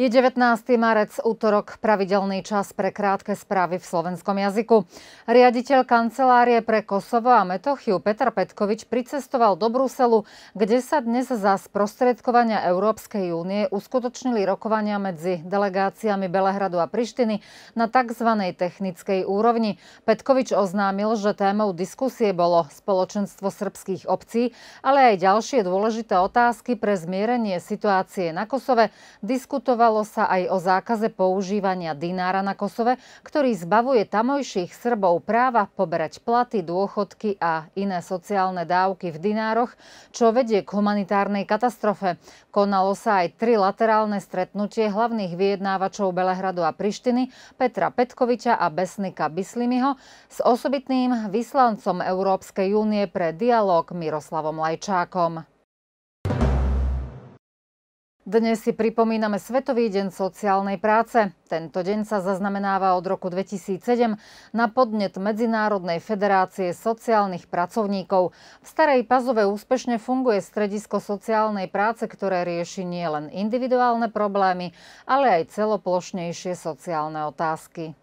Je 19. marec, útorok, pravidelný čas pre krátke správy v slovenskom jazyku. Riaditeľ kancelárie pre Kosovo a Metochiu Peter Petkovič pricestoval do Bruselu, kde sa dnes za sprostredkovania Európskej únie uskutočnili rokovania medzi delegáciami Belehradu a Prištiny na tzv. technickej úrovni. Petkovič oznámil, že témou diskusie bolo spoločenstvo srbských obcí, ale aj ďalšie dôležité otázky pre zmierenie situácie na Kosove diskutoval Rokovalo sa aj o zákaze používania dinára na Kosove, ktorý zbavuje tamojších Srbov práva poberať platy, dôchodky a iné sociálne dávky v dinároch, čo vedie k humanitárnej katastrofe. Konalo sa aj tri laterálne stretnutie hlavných vyjednávačov Belehradu a Prištiny Petra Petkoviča a Besnika Bislimiho s osobitným vyslancom Európskej únie pre dialog Miroslavom Lajčákom. Dnes si pripomíname Svetový deň sociálnej práce. Tento deň sa zaznamenáva od roku 2007 na podnet Medzinárodnej federácie sociálnych pracovníkov. V Starej Pazove úspešne funguje stredisko sociálnej práce, ktoré rieši nielen individuálne problémy, ale aj celoplošnejšie sociálne otázky.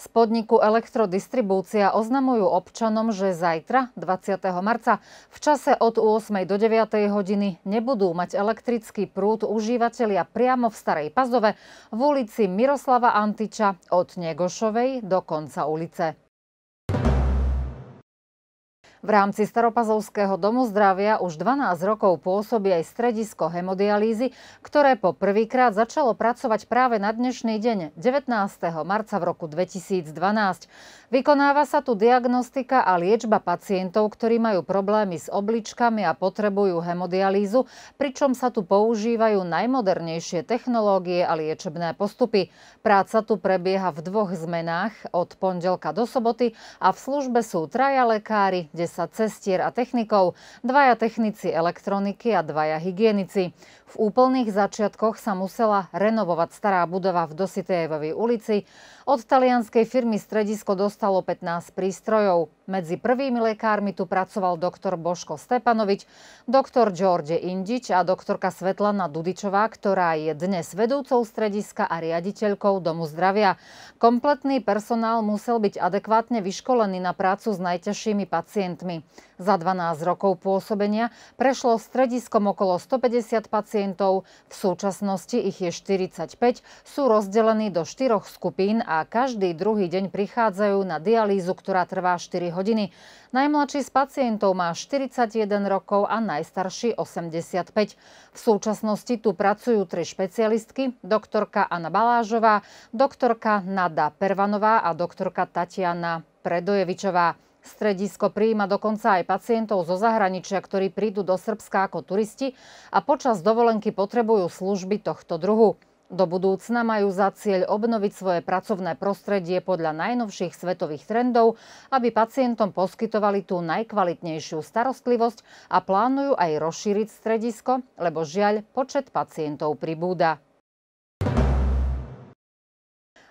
Z podniku Elektrodistribúcia oznamujú občanom, že zajtra, 20. marca, v čase od 8. do 9. hodiny nebudú mať elektrický prúd užívateľia priamo v Starej Pazove v ulici Miroslava Antiča od Negošovej do konca ulice. V rámci Staropazovského domu zdravia už 12 rokov pôsobí aj stredisko hemodialýzy, ktoré po prvýkrát začalo pracovať práve na dnešný deň, 19. marca v roku 2012. Vykonáva sa tu diagnostika a liečba pacientov, ktorí majú problémy s obličkami a potrebujú hemodialýzu, pričom sa tu používajú najmodernejšie technológie a liečebné postupy. Práca tu prebieha v dvoch zmenách, od pondelka do soboty a v službe sú traja lekári, 10 10 cestier a technikov, dvaja technici elektroniky a dvaja hygienici. V úplných začiatkoch sa musela renovovať stará budova v Dositejevovej ulici. Od talianskej firmy Stredisko dostalo 15 prístrojov. Medzi prvými lekármi tu pracoval doktor Božko Stepanovič, doktor George Indič a doktorka Svetlana Dudičová, ktorá je dnes vedúcou strediska a riaditeľkou Domu zdravia. Kompletný personál musel byť adekvátne vyškolený na prácu s najťažšími pacientmi. Za 12 rokov pôsobenia prešlo strediskom okolo 150 pacientov, v súčasnosti ich je 45, sú rozdelení do štyroch skupín a každý druhý deň prichádzajú na dialýzu, ktorá trvá 4 hodiny hodiny. Najmladší z pacientov má 41 rokov a najstarší 85. V súčasnosti tu pracujú tri špecialistky, doktorka Anna Balážová, doktorka Nada Pervanová a doktorka Tatiana Predojevičová. Stredisko prijíma dokonca aj pacientov zo zahraničia, ktorí prídu do Srbska ako turisti a počas dovolenky potrebujú služby tohto druhu. Do budúcna majú za cieľ obnoviť svoje pracovné prostredie podľa najnovších svetových trendov, aby pacientom poskytovali tú najkvalitnejšiu starostlivosť a plánujú aj rozšíriť stredisko, lebo žiaľ počet pacientov pribúda.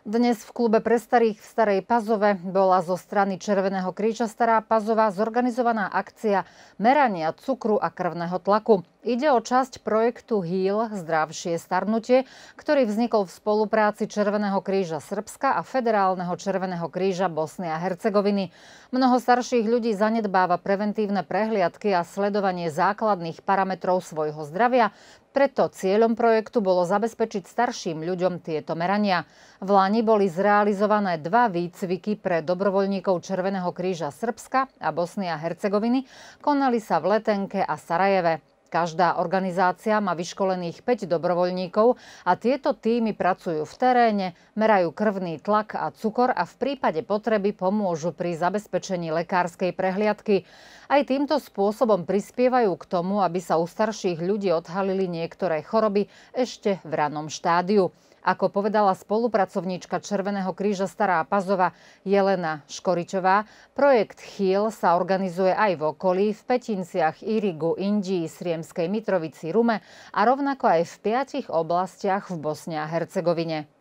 Dnes v klube pre starých v Starej Pazove bola zo strany Červeného kríža Stará Pazova zorganizovaná akcia merania cukru a krvného tlaku. Ide o časť projektu HEAL Zdravšie starnutie, ktorý vznikol v spolupráci Červeného kríža Srbska a Federálneho Červeného kríža Bosny a Hercegoviny. Mnoho starších ľudí zanedbáva preventívne prehliadky a sledovanie základných parametrov svojho zdravia, preto cieľom projektu bolo zabezpečiť starším ľuďom tieto merania. V Lani boli zrealizované dva výcviky pre dobrovoľníkov Červeného kríža Srbska a Bosny a Hercegoviny, konali sa v Letenke a Sarajeve. Každá organizácia má vyškolených 5 dobrovoľníkov a tieto týmy pracujú v teréne, merajú krvný tlak a cukor a v prípade potreby pomôžu pri zabezpečení lekárskej prehliadky. Aj týmto spôsobom prispievajú k tomu, aby sa u starších ľudí odhalili niektoré choroby ešte v ranom štádiu. Ako povedala spolupracovníčka Červeného kríža Stará Pazova Jelena Škoričová, projekt Chýl sa organizuje aj v okolí, v Petinciach, Irigu, Indii, Sriemskej Mitrovici, Rume a rovnako aj v piatich oblastiach v Bosne a Hercegovine.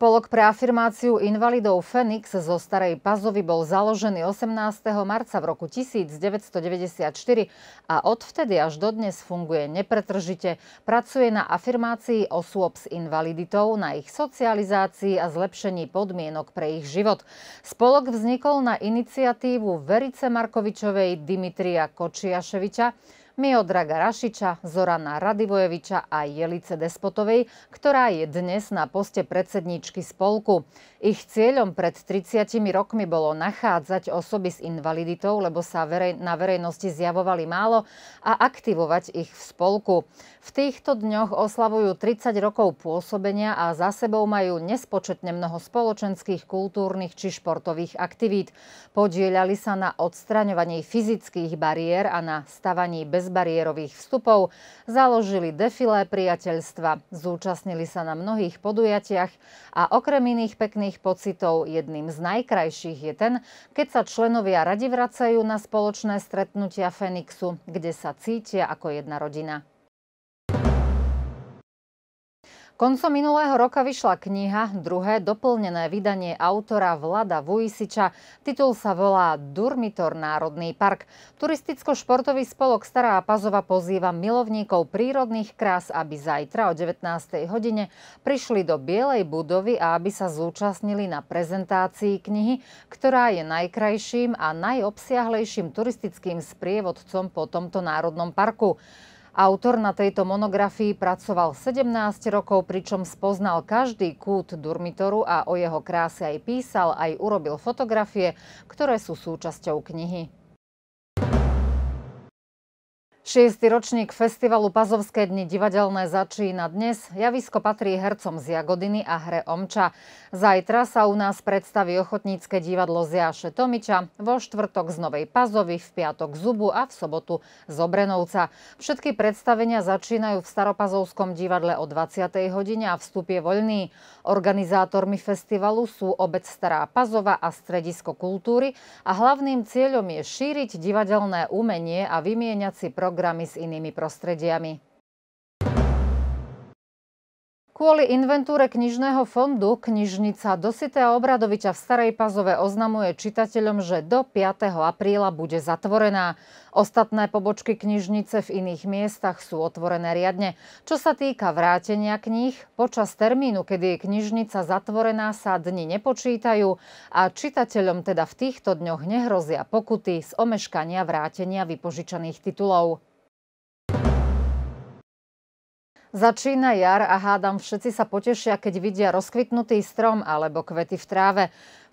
Spolok pre afirmáciu invalidov Fenix zo Starej Pazovy bol založený 18. marca v roku 1994 a odvtedy až dodnes funguje nepretržite. Pracuje na afirmácii osôb s invaliditou, na ich socializácii a zlepšení podmienok pre ich život. Spolok vznikol na iniciatívu Verice Markovičovej Dimitrija Kočiaševiča, Miodraga Rašiča, Zorana Radivojeviča a Jelice Despotovej, ktorá je dnes na poste predsedníčky spolku. Ich cieľom pred 30 rokmi bolo nachádzať osoby s invaliditou, lebo sa na verejnosti zjavovali málo a aktivovať ich v spolku. V týchto dňoch oslavujú 30 rokov pôsobenia a za sebou majú nespočetne mnoho spoločenských, kultúrnych či športových aktivít. Podielali sa na odstraňovaní fyzických bariér a na stavaní bez bezbariérových vstupov, založili defilé priateľstva, zúčastnili sa na mnohých podujatiach a okrem iných pekných pocitov jedným z najkrajších je ten, keď sa členovia radi vracajú na spoločné stretnutia Fenixu, kde sa cítia ako jedna rodina. Koncom minulého roka vyšla kniha, druhé doplnené vydanie autora Vlada Vujisiča. Titul sa volá Durmitor Národný park. Turisticko-športový spolok Stará Pazova pozýva milovníkov prírodných krás, aby zajtra o 19. hodine prišli do Bielej budovy a aby sa zúčastnili na prezentácii knihy, ktorá je najkrajším a najobsiahlejším turistickým sprievodcom po tomto národnom parku. Autor na tejto monografii pracoval 17 rokov, pričom spoznal každý kút Durmitoru a o jeho kráse aj písal, aj urobil fotografie, ktoré sú súčasťou knihy. Šiestý ročník festivalu Pazovské dni divadelné začína dnes. Javisko patrí hercom z Jagodiny a hre Omča. Zajtra sa u nás predstaví ochotnícke divadlo z Jaše Tomiča, vo štvrtok z Novej Pazovy, v piatok Zubu a v sobotu z Obrenovca. Všetky predstavenia začínajú v Staropazovskom divadle o 20. hodine a vstup je voľný. Organizátormi festivalu sú obec Stará Pazova a Stredisko kultúry a hlavným cieľom je šíriť divadelné umenie a vymieňať si program programy s inými prostrediami. Kvôli inventúre knižného fondu knižnica Dosité Obradoviča v Starej Pazove oznamuje čitateľom, že do 5. apríla bude zatvorená. Ostatné pobočky knižnice v iných miestach sú otvorené riadne. Čo sa týka vrátenia kníh, počas termínu, kedy je knižnica zatvorená, sa dni nepočítajú a čitateľom teda v týchto dňoch nehrozia pokuty z omeškania vrátenia vypožičaných titulov. Začína jar a hádam všetci sa potešia, keď vidia rozkvitnutý strom alebo kvety v tráve.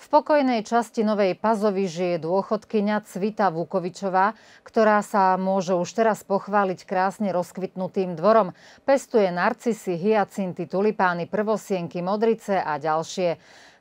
V pokojnej časti Novej Pazovy žije dôchodkyňa Cvita Vukovičová, ktorá sa môže už teraz pochváliť krásne rozkvitnutým dvorom. Pestuje narcisy, hyacinty, tulipány, prvosienky, modrice a ďalšie.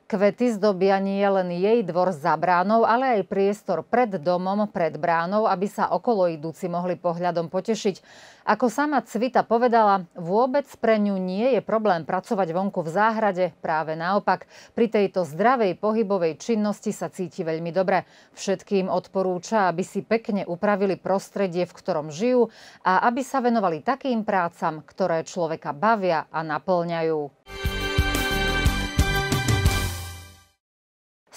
Kvety zdobia nie len jej dvor za bránou, ale aj priestor pred domom, pred bránou, aby sa okolo idúci mohli pohľadom potešiť. Ako sama Cvita povedala, vôbec pre ňu nie je problém pracovať vonku v záhrade, práve naopak. Pri tejto zdravej pohybovej činnosti sa cíti veľmi dobre. Všetkým odporúča, aby si pekne upravili prostredie, v ktorom žijú a aby sa venovali takým prácam, ktoré človeka bavia a naplňajú.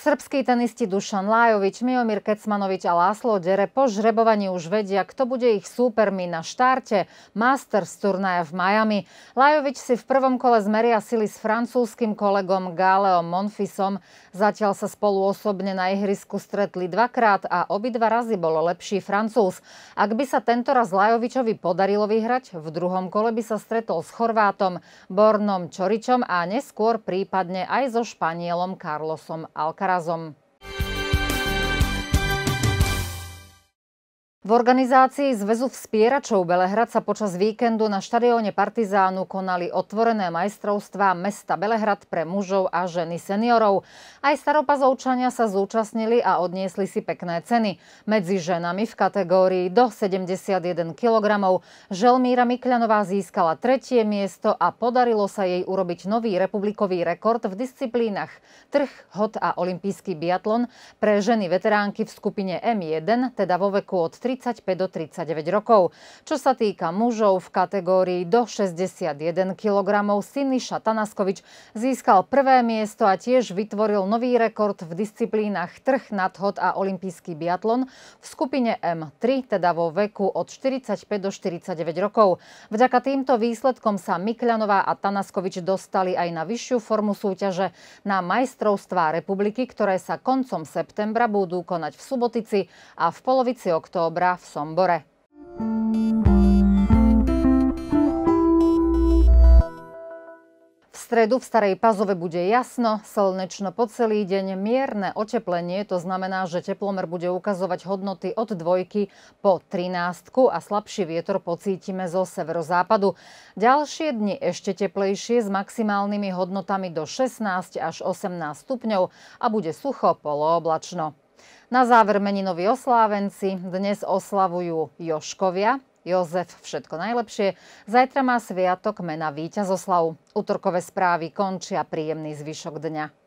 Srbskí tenisti Dušan Lajovič, Miomir Kecmanovič a Láslo Dere po žrebovaní už vedia, kto bude ich súpermi na štarte Masters turnaja v Miami. Lajovič si v prvom kole zmeria sily s francúzskym kolegom Galeom Monfisom. Zatiaľ sa spolu osobne na ihrisku stretli dvakrát a obidva razy bol lepší francúz. Ak by sa tento raz Lajovičovi podarilo vyhrať, v druhom kole by sa stretol s Chorvátom Bornom Čoričom a neskôr prípadne aj so Španielom Carlosom Alcaraz nárazom V organizácii Zväzu vspieračov Belehrad sa počas víkendu na štadióne Partizánu konali otvorené majstrovstvá mesta Belehrad pre mužov a ženy seniorov. Aj staropazovčania sa zúčastnili a odniesli si pekné ceny. Medzi ženami v kategórii do 71 kg Želmíra Mikľanová získala tretie miesto a podarilo sa jej urobiť nový republikový rekord v disciplínach trh, hod a olimpijský biatlon pre ženy veteránky v skupine M1, teda vo veku od 3 35 do 39 rokov. Čo sa týka mužov v kategórii do 61 kg, Siniša Tanaskovič získal prvé miesto a tiež vytvoril nový rekord v disciplínach trh, nadhod a olimpijský biatlon v skupine M3, teda vo veku od 45 do 49 rokov. Vďaka týmto výsledkom sa Mikľanová a Tanaskovič dostali aj na vyššiu formu súťaže na majstrovstvá republiky, ktoré sa koncom septembra budú konať v Subotici a v polovici októbra Bobra v Sombore. V stredu v Starej Pazove bude jasno, slnečno po celý deň, mierne oteplenie, to znamená, že teplomer bude ukazovať hodnoty od dvojky po 13 a slabší vietor pocítime zo severozápadu. Ďalšie dni ešte teplejšie s maximálnymi hodnotami do 16 až 18 stupňov a bude sucho polooblačno. Na záver meninoví oslávenci dnes oslavujú Joškovia, Jozef všetko najlepšie. Zajtra má sviatok mena Víťazoslavu. Útorkové správy končia príjemný zvyšok dňa.